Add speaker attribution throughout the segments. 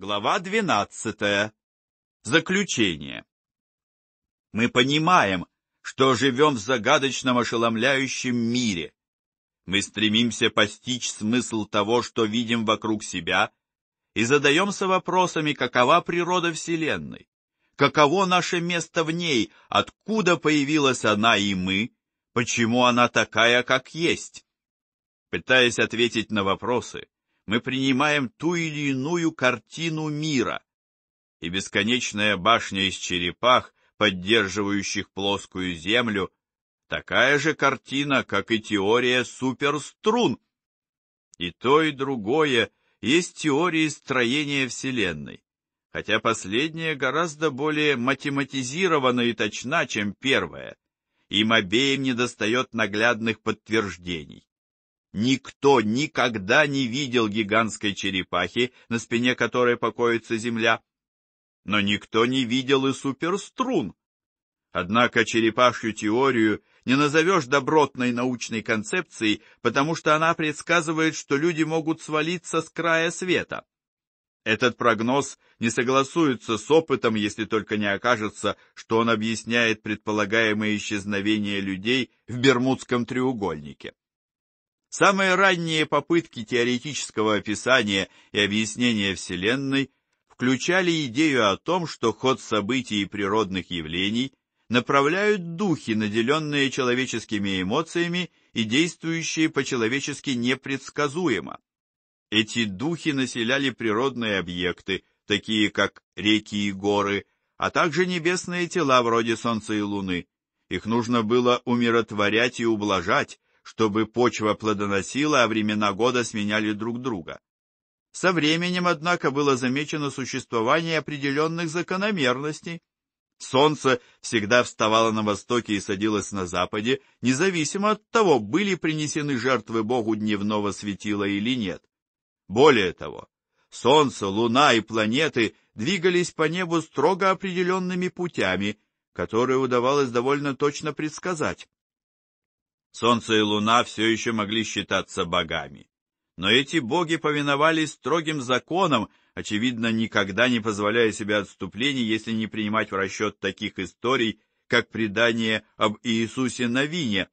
Speaker 1: Глава 12. Заключение. Мы понимаем, что живем в загадочном ошеломляющем мире. Мы стремимся постичь смысл того, что видим вокруг себя, и задаемся вопросами, какова природа Вселенной, каково наше место в ней, откуда появилась она и мы, почему она такая, как есть. Пытаясь ответить на вопросы, мы принимаем ту или иную картину мира, и бесконечная башня из черепах, поддерживающих плоскую землю, такая же картина, как и теория суперструн. И то, и другое есть теории строения Вселенной, хотя последняя гораздо более математизирована и точна, чем первая. Им обеим недостает наглядных подтверждений. Никто никогда не видел гигантской черепахи, на спине которой покоится земля. Но никто не видел и суперструн. Однако черепашью теорию не назовешь добротной научной концепцией, потому что она предсказывает, что люди могут свалиться с края света. Этот прогноз не согласуется с опытом, если только не окажется, что он объясняет предполагаемое исчезновение людей в Бермудском треугольнике. Самые ранние попытки теоретического описания и объяснения Вселенной включали идею о том, что ход событий и природных явлений направляют духи, наделенные человеческими эмоциями и действующие по-человечески непредсказуемо. Эти духи населяли природные объекты, такие как реки и горы, а также небесные тела вроде Солнца и Луны. Их нужно было умиротворять и ублажать, чтобы почва плодоносила, а времена года сменяли друг друга. Со временем, однако, было замечено существование определенных закономерностей. Солнце всегда вставало на востоке и садилось на западе, независимо от того, были принесены жертвы Богу дневного светила или нет. Более того, Солнце, Луна и планеты двигались по небу строго определенными путями, которые удавалось довольно точно предсказать. Солнце и луна все еще могли считаться богами. Но эти боги повиновались строгим законам, очевидно, никогда не позволяя себе отступлений, если не принимать в расчет таких историй, как предание об Иисусе Новине,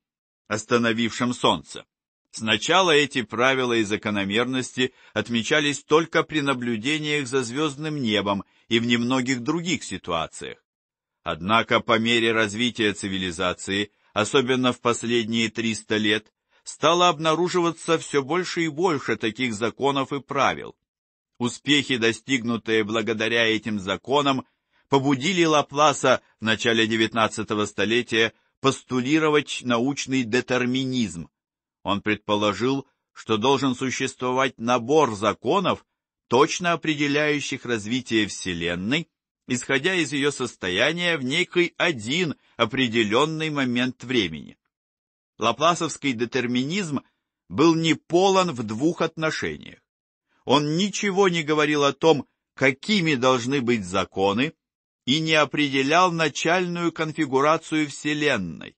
Speaker 1: остановившем солнце. Сначала эти правила и закономерности отмечались только при наблюдениях за звездным небом и в немногих других ситуациях. Однако по мере развития цивилизации особенно в последние 300 лет, стало обнаруживаться все больше и больше таких законов и правил. Успехи, достигнутые благодаря этим законам, побудили Лапласа в начале XIX столетия постулировать научный детерминизм. Он предположил, что должен существовать набор законов, точно определяющих развитие Вселенной, исходя из ее состояния в некий один определенный момент времени. Лапласовский детерминизм был неполон в двух отношениях. Он ничего не говорил о том, какими должны быть законы, и не определял начальную конфигурацию Вселенной.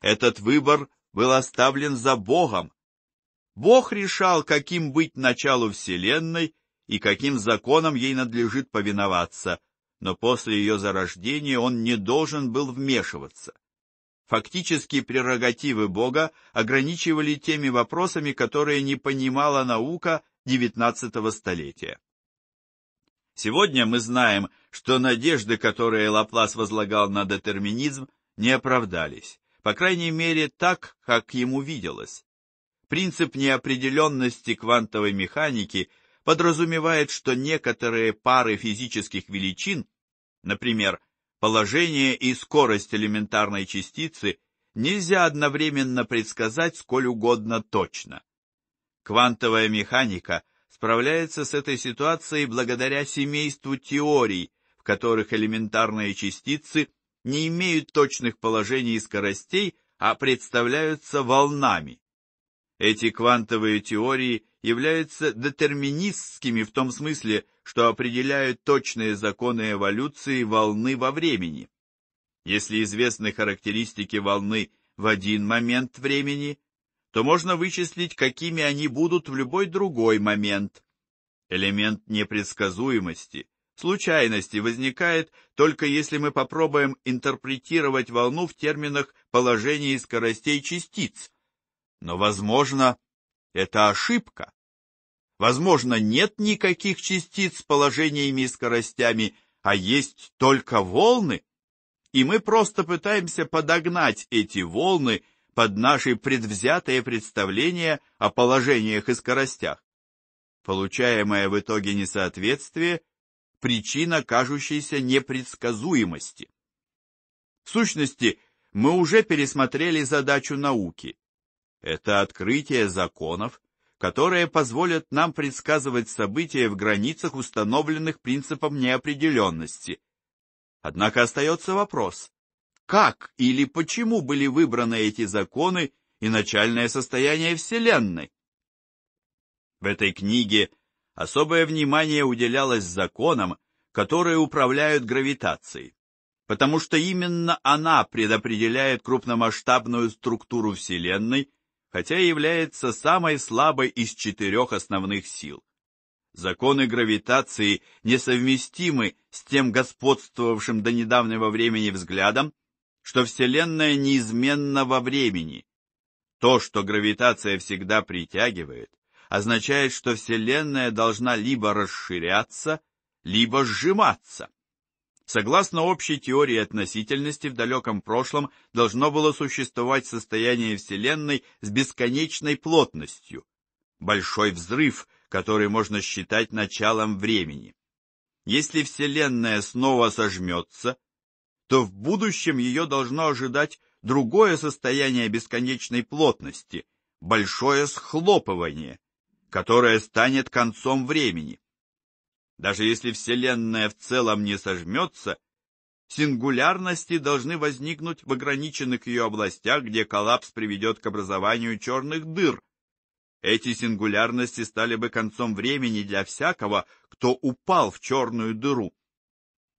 Speaker 1: Этот выбор был оставлен за Богом. Бог решал, каким быть началу Вселенной и каким законам ей надлежит повиноваться – но после ее зарождения он не должен был вмешиваться. Фактически прерогативы Бога ограничивали теми вопросами, которые не понимала наука XIX столетия. Сегодня мы знаем, что надежды, которые Лаплас возлагал на детерминизм, не оправдались, по крайней мере так, как ему виделось. Принцип неопределенности квантовой механики подразумевает, что некоторые пары физических величин, например, положение и скорость элементарной частицы, нельзя одновременно предсказать сколь угодно точно. Квантовая механика справляется с этой ситуацией благодаря семейству теорий, в которых элементарные частицы не имеют точных положений и скоростей, а представляются волнами. Эти квантовые теории являются детерминистскими в том смысле, что определяют точные законы эволюции волны во времени. Если известны характеристики волны в один момент времени, то можно вычислить, какими они будут в любой другой момент. Элемент непредсказуемости, случайности возникает только если мы попробуем интерпретировать волну в терминах положений скоростей частиц. Но, возможно, это ошибка. Возможно, нет никаких частиц с положениями и скоростями, а есть только волны. И мы просто пытаемся подогнать эти волны под наши предвзятые представления о положениях и скоростях. Получаемое в итоге несоответствие – причина кажущейся непредсказуемости. В сущности, мы уже пересмотрели задачу науки. Это открытие законов, которые позволят нам предсказывать события в границах, установленных принципом неопределенности. Однако остается вопрос, как или почему были выбраны эти законы и начальное состояние Вселенной? В этой книге особое внимание уделялось законам, которые управляют гравитацией, потому что именно она предопределяет крупномасштабную структуру Вселенной хотя является самой слабой из четырех основных сил. Законы гравитации несовместимы с тем господствовавшим до недавнего времени взглядом, что Вселенная неизменна во времени. То, что гравитация всегда притягивает, означает, что Вселенная должна либо расширяться, либо сжиматься. Согласно общей теории относительности, в далеком прошлом должно было существовать состояние Вселенной с бесконечной плотностью, большой взрыв, который можно считать началом времени. Если Вселенная снова сожмется, то в будущем ее должно ожидать другое состояние бесконечной плотности, большое схлопывание, которое станет концом времени. Даже если Вселенная в целом не сожмется, сингулярности должны возникнуть в ограниченных ее областях, где коллапс приведет к образованию черных дыр. Эти сингулярности стали бы концом времени для всякого, кто упал в черную дыру.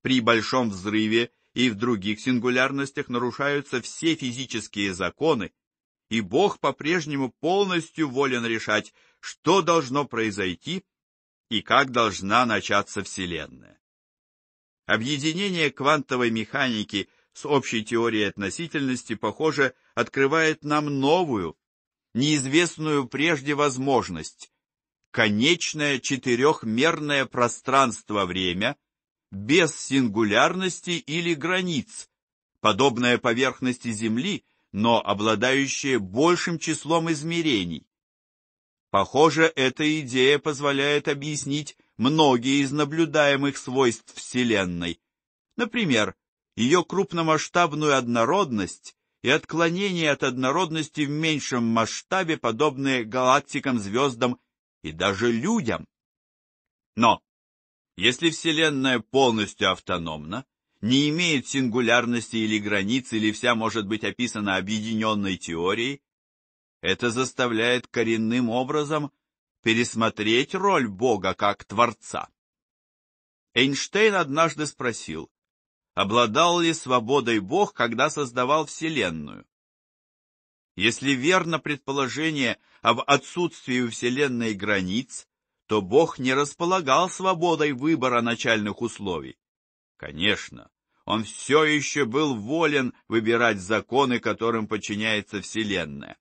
Speaker 1: При большом взрыве и в других сингулярностях нарушаются все физические законы, и Бог по-прежнему полностью волен решать, что должно произойти и как должна начаться Вселенная. Объединение квантовой механики с общей теорией относительности, похоже, открывает нам новую, неизвестную прежде возможность – конечное четырехмерное пространство-время без сингулярности или границ, подобное поверхности Земли, но обладающее большим числом измерений. Похоже, эта идея позволяет объяснить многие из наблюдаемых свойств Вселенной. Например, ее крупномасштабную однородность и отклонения от однородности в меньшем масштабе, подобные галактикам, звездам и даже людям. Но если Вселенная полностью автономна, не имеет сингулярности или границ, или вся может быть описана объединенной теорией, это заставляет коренным образом пересмотреть роль Бога как Творца. Эйнштейн однажды спросил, обладал ли свободой Бог, когда создавал Вселенную? Если верно предположение об отсутствии у Вселенной границ, то Бог не располагал свободой выбора начальных условий. Конечно, он все еще был волен выбирать законы, которым подчиняется Вселенная.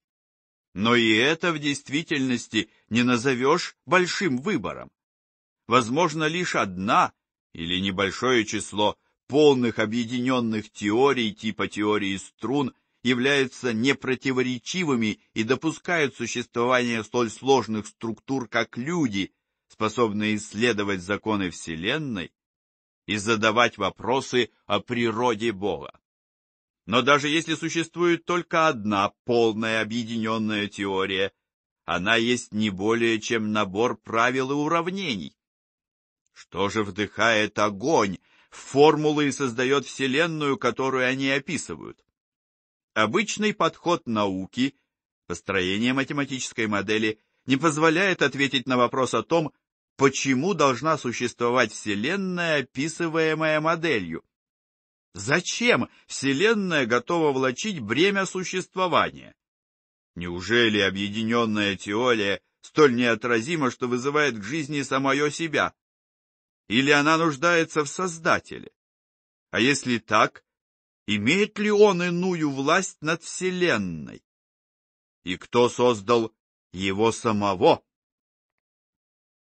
Speaker 1: Но и это в действительности не назовешь большим выбором. Возможно, лишь одна или небольшое число полных объединенных теорий типа теории струн являются непротиворечивыми и допускают существование столь сложных структур, как люди, способные исследовать законы Вселенной и задавать вопросы о природе Бога. Но даже если существует только одна полная объединенная теория, она есть не более чем набор правил и уравнений. Что же вдыхает огонь в формулы и создает Вселенную, которую они описывают? Обычный подход науки, построение математической модели, не позволяет ответить на вопрос о том, почему должна существовать Вселенная, описываемая моделью. Зачем Вселенная готова влачить бремя существования? Неужели объединенная теория столь неотразима, что вызывает к жизни самое себя? Или она нуждается в Создателе? А если так, имеет ли он иную власть над Вселенной? И кто создал его самого?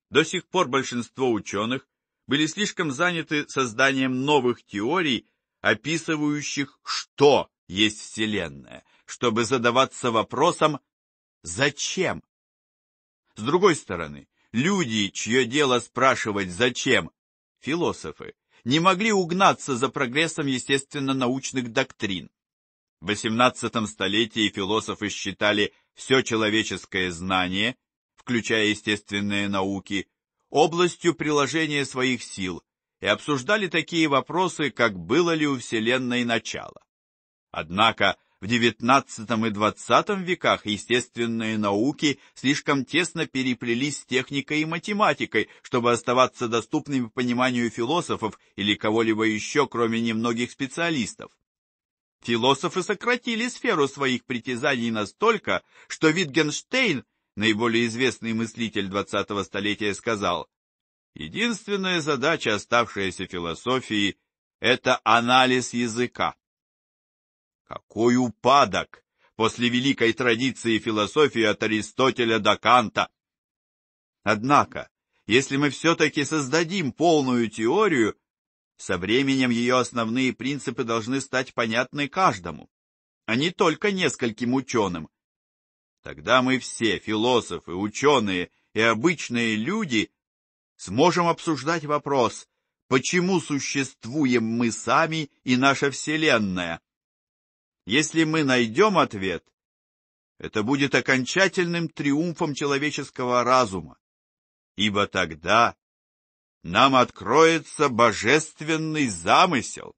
Speaker 1: До сих пор большинство ученых были слишком заняты созданием новых теорий, описывающих, что есть Вселенная, чтобы задаваться вопросом «Зачем?». С другой стороны, люди, чье дело спрашивать «Зачем?», философы, не могли угнаться за прогрессом естественно-научных доктрин. В XVIII столетии философы считали все человеческое знание, включая естественные науки, областью приложения своих сил, и обсуждали такие вопросы, как было ли у Вселенной начало. Однако в XIX и XX веках естественные науки слишком тесно переплелись с техникой и математикой, чтобы оставаться доступными пониманию философов или кого-либо еще, кроме немногих специалистов. Философы сократили сферу своих притязаний настолько, что Витгенштейн, наиболее известный мыслитель 20 столетия, сказал, Единственная задача, оставшейся философии, это анализ языка. Какой упадок после великой традиции философии от Аристотеля до Канта! Однако, если мы все-таки создадим полную теорию, со временем ее основные принципы должны стать понятны каждому, а не только нескольким ученым. Тогда мы все, философы, ученые и обычные люди, сможем обсуждать вопрос, почему существуем мы сами и наша Вселенная. Если мы найдем ответ, это будет окончательным триумфом человеческого разума, ибо тогда нам откроется божественный замысел.